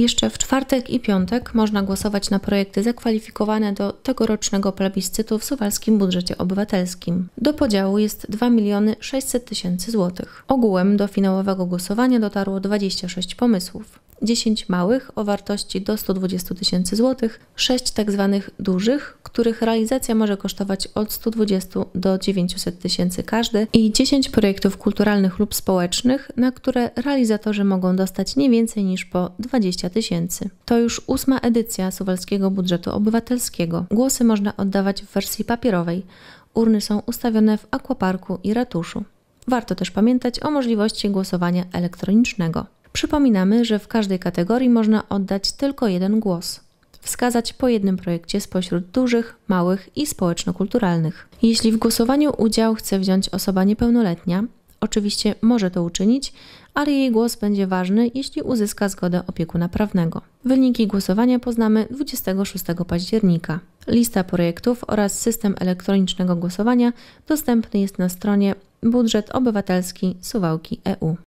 Jeszcze w czwartek i piątek można głosować na projekty zakwalifikowane do tegorocznego plebiscytu w suwalskim budżecie obywatelskim. Do podziału jest 2 miliony 600 tysięcy złotych. Ogółem do finałowego głosowania dotarło 26 pomysłów. 10 małych o wartości do 120 tysięcy złotych, 6 tak zwanych dużych, których realizacja może kosztować od 120 do 900 tysięcy każdy i 10 projektów kulturalnych lub społecznych, na które realizatorzy mogą dostać nie więcej niż po 20 tysięcy. To już ósma edycja Suwalskiego Budżetu Obywatelskiego. Głosy można oddawać w wersji papierowej. Urny są ustawione w akwaparku i ratuszu. Warto też pamiętać o możliwości głosowania elektronicznego. Przypominamy, że w każdej kategorii można oddać tylko jeden głos. Wskazać po jednym projekcie spośród dużych, małych i społeczno-kulturalnych. Jeśli w głosowaniu udział chce wziąć osoba niepełnoletnia, oczywiście może to uczynić, ale jej głos będzie ważny, jeśli uzyska zgodę opiekuna prawnego. Wyniki głosowania poznamy 26 października. Lista projektów oraz system elektronicznego głosowania dostępny jest na stronie budżetobywatelski suwałki.eu.